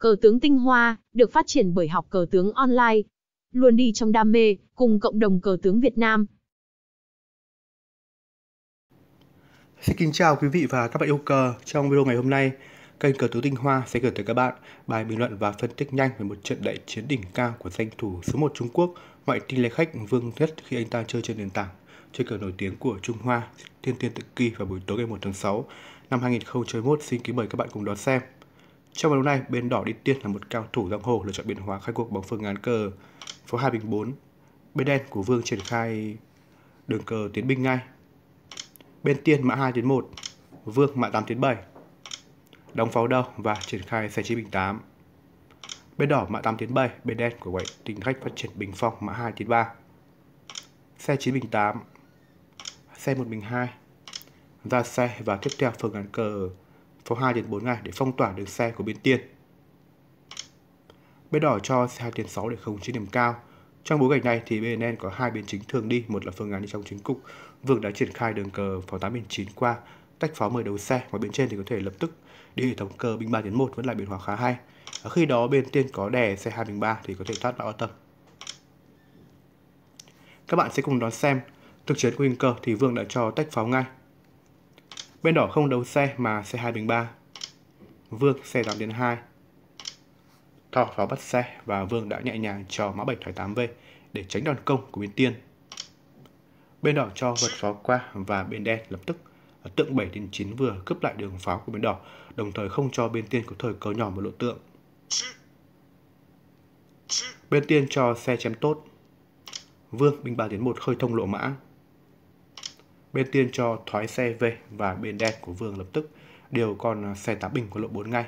Cờ tướng tinh hoa, được phát triển bởi học cờ tướng online. Luôn đi trong đam mê, cùng cộng đồng cờ tướng Việt Nam. Xin kính chào quý vị và các bạn yêu cờ. Trong video ngày hôm nay, kênh Cờ Tướng Tinh Hoa sẽ gửi tới các bạn bài bình luận và phân tích nhanh về một trận đại chiến đỉnh cao của danh thủ số 1 Trung Quốc, ngoại tinh lê khách Vương Nhất khi anh ta chơi trên nền tảng chơi cờ nổi tiếng của Trung Hoa, Thiên Tiên Tự Kỳ vào buổi tối ngày 1 tháng 6 năm 2021. Xin kính mời các bạn cùng đón xem. Trong trận đấu này, bên đỏ đi tiên là một cao thủ giang hồ lựa chọn biến hóa khai cuộc bằng phương án cờ phố 2 bình 4. Bên đen của vương triển khai đường cờ tiến binh ngay. Bên tiên mã 2 tiến 1, vương mã 8 tiến 7. Đóng pháo đầu và triển khai xe chi bình 8. Bên đỏ mã 8 tiến 7, bên đen của quậy tính khách phát triển bình phong mã 2 tiến 3. Xe 9 bình 8. Xe 1 bình 2. Ra xe và tiếp theo phương án cờ sau 2 đến 4 ngày để phong tỏa đường xe của bên tiên. Bên đỏ cho xe 2 tiền 6 để không chế điểm cao. Trong bối cảnh này thì BNN có hai biến chính thường đi, một là phương án đi trong chính cục. Vương đã triển khai đường cờ pháo 8 9 qua, tách pháo 10 đầu xe và bên trên thì có thể lập tức đi hệ thống cờ binh 3 1 vẫn là biến hóa khá hay. Ở khi đó bên tiên có đè xe 2 bình 3 thì có thể thoát bão tầng. Các bạn sẽ cùng đón xem thực chiến của hình cờ thì Vương đã cho tách pháo ngay Bên đỏ không đấu xe mà xe 2 bình 3. Vương xe 8 đến 2. Thọ vào bắt xe và Vương đã nhẹ nhàng cho mã 7 thoải 8V để tránh đòn công của bên tiên. Bên đỏ cho vượt pháo qua và bên đen lập tức à, tượng 7 đến 9 vừa cướp lại đường pháo của bên đỏ, đồng thời không cho bên tiên có thời cơ nhỏ một lộ tượng. Bên tiên cho xe chém tốt. Vương binh 3 đến 1 khơi thông lộ mã. Bên tiên cho thoái xe về và bên đen của Vương lập tức đều còn à, xe tá bình của lộ 4 ngay.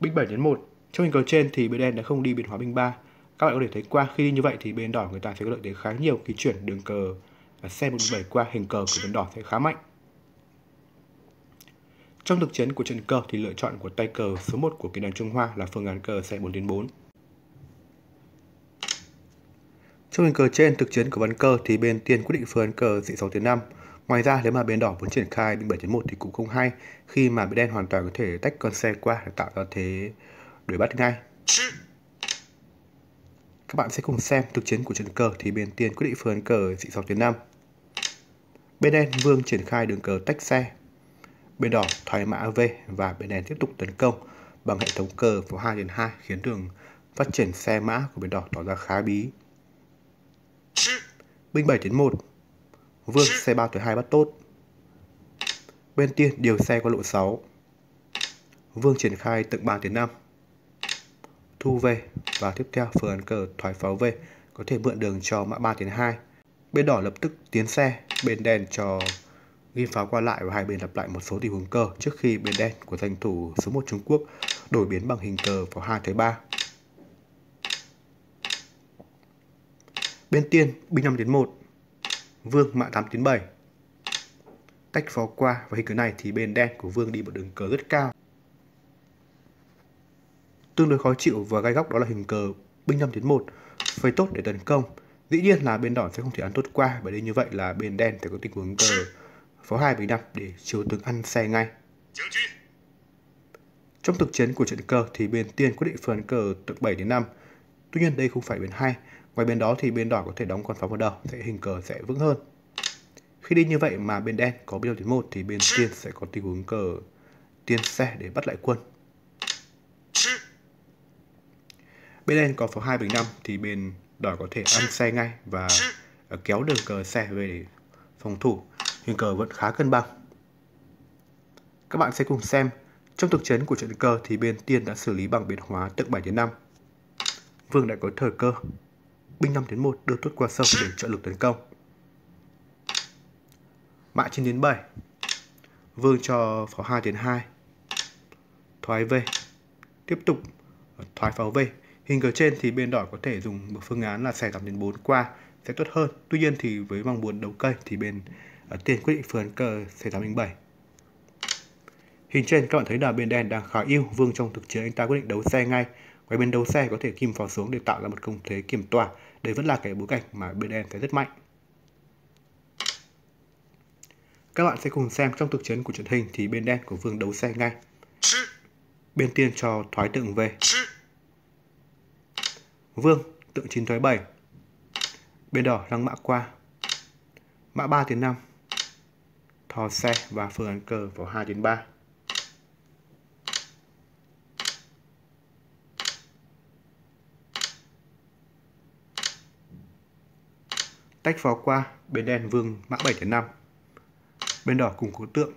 Binh 7 đến 1. Trong hình cầu trên thì bên đen đã không đi biến hóa binh 3. Các bạn có thể thấy qua khi đi như vậy thì bên đỏ người ta sẽ có lợi thế khá nhiều khi chuyển đường cờ à, xe 117 qua hình cờ của bên đỏ sẽ khá mạnh. Trong thực chiến của trận cờ thì lựa chọn của tay cờ số 1 của kỳ đoàn Trung Hoa là phương án cờ xe 4 đến 4. trong hình cờ trên thực chiến của ván cờ thì bên tiên quyết định phương cờ dị 6 tiến 5. Ngoài ra nếu mà bên đỏ muốn triển khai binh 7 tiến 1 thì cũng không hay khi mà bên đen hoàn toàn có thể tách con xe qua để tạo ra thế đuổi bắt ngay. Các bạn sẽ cùng xem thực chiến của trận cờ thì bên tiên quyết định phương cờ dị 6 tiến 5. Bên đen vương triển khai đường cờ tách xe. Bên đỏ thoái mã V và bên đen tiếp tục tấn công bằng hệ thống cờ phố 2 2 khiến đường phát triển xe mã của bên đỏ tỏ ra khá bí binh 7 đến 1, vương xe 3 tới 2 bắt tốt. Bên tiên điều xe qua lộ 6, vương triển khai tượng 3 tiến 5, thu về và tiếp theo phương án cờ thoái pháo về có thể mượn đường cho mã 3 tiến 2. Bên đỏ lập tức tiến xe, bên đen cho ghim pháo qua lại và hai bên lặp lại một số tình huống cờ trước khi bên đen của danh thủ số 1 Trung Quốc đổi biến bằng hình cờ vào 2 tới 3. Bên tiên binh 5 tiến 1 Vương mã 8 tiến 7 Tách phó qua và hình cỡ này thì bên đen của Vương đi một đường cờ rất cao Tương đối khó chịu và gai góc đó là hình cờ binh 5 tiến 1 Phải tốt để tấn công Dĩ nhiên là bên đỏ sẽ không thể ăn tốt qua Bởi đây như vậy là bên đen phải có tình huống cờ phó 2 bình 5 để chiếu tướng ăn xe ngay Trong thực chiến của trận cờ thì bên tiên quyết định phần cờ từ 7 đến 5 Tuy nhiên đây không phải bên hay, ngoài bên đó thì bên đỏ có thể đóng con pháo vào đầu sẽ hình cờ sẽ vững hơn. Khi đi như vậy mà bên đen có biêu tiến một thì bên tiên sẽ có tình huống cờ tiên xe để bắt lại quân. Bên đen có pháo 2 bình 5 thì bên đỏ có thể ăn xe ngay và ờ, kéo đường cờ xe về để phòng thủ. Hình cờ vẫn khá cân bằng. Các bạn sẽ cùng xem trong thực chiến của trận cờ thì bên tiên đã xử lý bằng biến hóa tượng 7 đến 5 Vương đã có thời cơ. Binh 5 đến 1 đưa tuốt qua sông để trợ lực tấn công. Mã 9 đến 7. Vương cho pháo 2 đến 2. Thoái về. Tiếp tục ờ, thoái pháo về. Hình cờ trên thì bên đỏ có thể dùng một phương án là xẻ 8 đến 4 qua sẽ tốt hơn. Tuy nhiên thì với mong muốn đấu cây thì bên ở ờ, tiền quyết định phương án cờ xẻ 8 đến 7. Hình trên các bạn thấy là bên đen đang khá yêu, Vương trong thực chiến anh ta quyết định đấu xe ngay Ngoài bên đầu xe có thể kìm vào xuống để tạo ra một công thế kiểm tỏa. Đây vẫn là cái bối cảnh mà bên em thấy rất mạnh. Các bạn sẽ cùng xem trong thực chiến của trận hình thì bên đen của vương đấu xe ngay. Bên tiên cho thoái tượng về. Vương tượng chín thoái bảy. Bên đỏ đang mã qua. Mã ba tiến năm. Thò xe và phương án cờ vào hai tiến ba. tách pháo qua bên đen vương mã 7 đến 5 bên đỏ cùng có tượng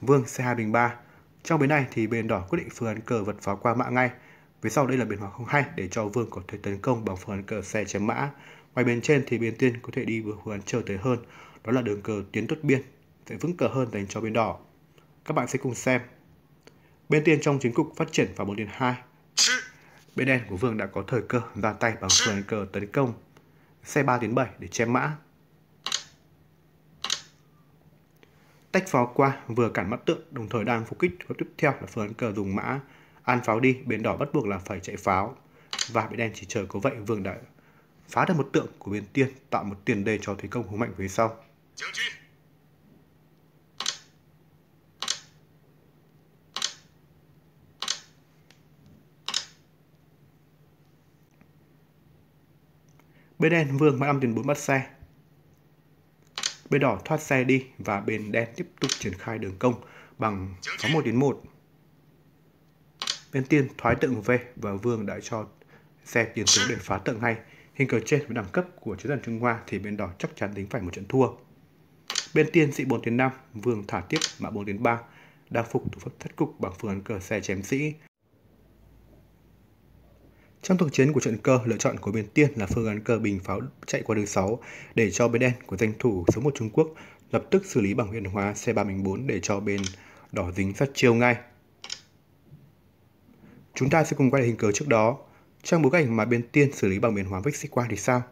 vương c2 bình 3 trong bên này thì bên đỏ quyết định phương án cờ vật pháo qua mã ngay phía sau đây là biến hóa không hay để cho vương có thể tấn công bằng phương án cờ xe chém mã ngoài bên trên thì bên tiên có thể đi với phương án chờ tới hơn đó là đường cờ tiến tốt biên sẽ vững cờ hơn dành cho bên đỏ các bạn sẽ cùng xem bên tiên trong chính cục phát triển vào bốn đến hai bên đen của vương đã có thời cơ ra tay bằng phương án cờ tấn công xe 3 đến 7 để che mã. Tách pháo qua vừa cản mắt tượng đồng thời đang phục kích pháo tiếp theo là phương cờ dùng mã an pháo đi bên đỏ bắt buộc là phải chạy pháo và bị đen chỉ chờ có vậy vương đã phá được một tượng của bên tiên tạo một tiền đề cho thế công hùng mạnh về sau. Bên đen Vương mang 5 tiền 4 bắt xe. Bên đỏ thoát xe đi và bên đen tiếp tục triển khai đường công bằng 61 đến 1. Bên tiên thoái tượng về và Vương đã cho xe tiền tướng để phá tượng ngay. Hình cờ trên với đẳng cấp của chiến thần Trung Hoa thì bên đỏ chắc chắn đính phải một trận thua. Bên tiên sĩ 4 đến 5, Vương thả tiếp mã 4 đến 3, đang phục thủ pháp thất cục bằng phương án cờ xe chém sĩ trong cuộc chiến của trận cơ, lựa chọn của Miền Tiên là phương án cờ bình pháo chạy qua đường 6 để cho bên đen của danh thủ số 1 Trung Quốc lập tức xử lý bằng huyện hóa C3 bình 4 để cho bên đỏ dính sát chiêu ngay. Chúng ta sẽ cùng quay lại hình cờ trước đó. Trong bối cảnh mà bên tiên xử lý bằng biển hóa vích xích qua thì sao?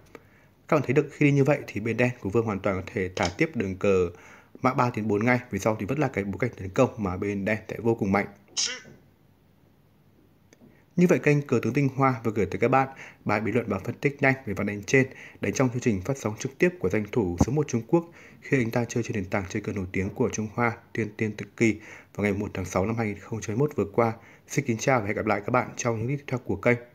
Các bạn thấy được khi đi như vậy thì bên đen của Vương hoàn toàn có thể thả tiếp đường cờ mã 3 tiến 4 ngay vì sau thì vẫn là cái bối cảnh tấn công mà bên đen sẽ vô cùng mạnh. Như vậy kênh Cờ tướng Tinh Hoa vừa gửi tới các bạn bài bình luận và phân tích nhanh về vấn đề trên đánh trong chương trình phát sóng trực tiếp của danh thủ số 1 Trung Quốc khi anh ta chơi trên nền tảng chơi cờ nổi tiếng của Trung Hoa Tiên Tiên Tự Kỳ vào ngày 1 tháng 6 năm 2021 vừa qua. Xin kính chào và hẹn gặp lại các bạn trong những clip tiếp theo của kênh.